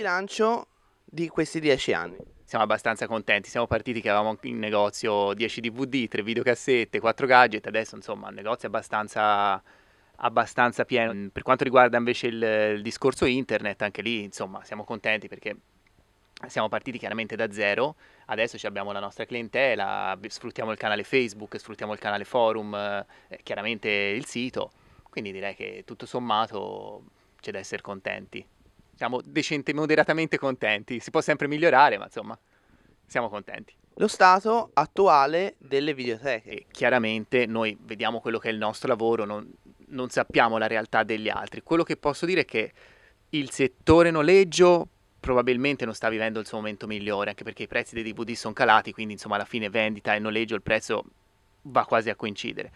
bilancio di questi dieci anni? Siamo abbastanza contenti, siamo partiti che avevamo in negozio 10 DVD, 3 videocassette, 4 gadget, adesso insomma il negozio è abbastanza, abbastanza pieno. Mm, per quanto riguarda invece il, il discorso internet, anche lì insomma siamo contenti perché siamo partiti chiaramente da zero, adesso abbiamo la nostra clientela, sfruttiamo il canale Facebook, sfruttiamo il canale forum, eh, chiaramente il sito, quindi direi che tutto sommato c'è da essere contenti siamo decente, moderatamente contenti. Si può sempre migliorare, ma insomma, siamo contenti. Lo stato attuale delle videoteche. E chiaramente noi vediamo quello che è il nostro lavoro, non, non sappiamo la realtà degli altri. Quello che posso dire è che il settore noleggio probabilmente non sta vivendo il suo momento migliore, anche perché i prezzi dei DVD sono calati, quindi insomma alla fine vendita e noleggio il prezzo va quasi a coincidere.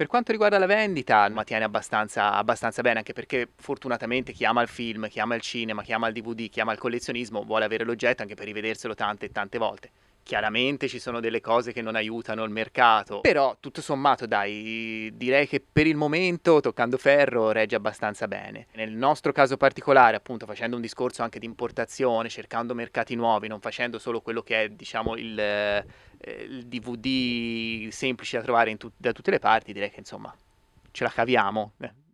Per quanto riguarda la vendita, ma tiene abbastanza, abbastanza, bene, anche perché fortunatamente chi ama il film, chi ama il cinema, chi ama il DVD, chi ama il collezionismo, vuole avere l'oggetto anche per rivederselo tante e tante volte. Chiaramente ci sono delle cose che non aiutano il mercato, però tutto sommato dai, direi che per il momento toccando ferro regge abbastanza bene. Nel nostro caso particolare, appunto facendo un discorso anche di importazione, cercando mercati nuovi, non facendo solo quello che è diciamo il il DVD semplice da trovare tut- da tutte le parti, direi che insomma ce la caviamo. Eh.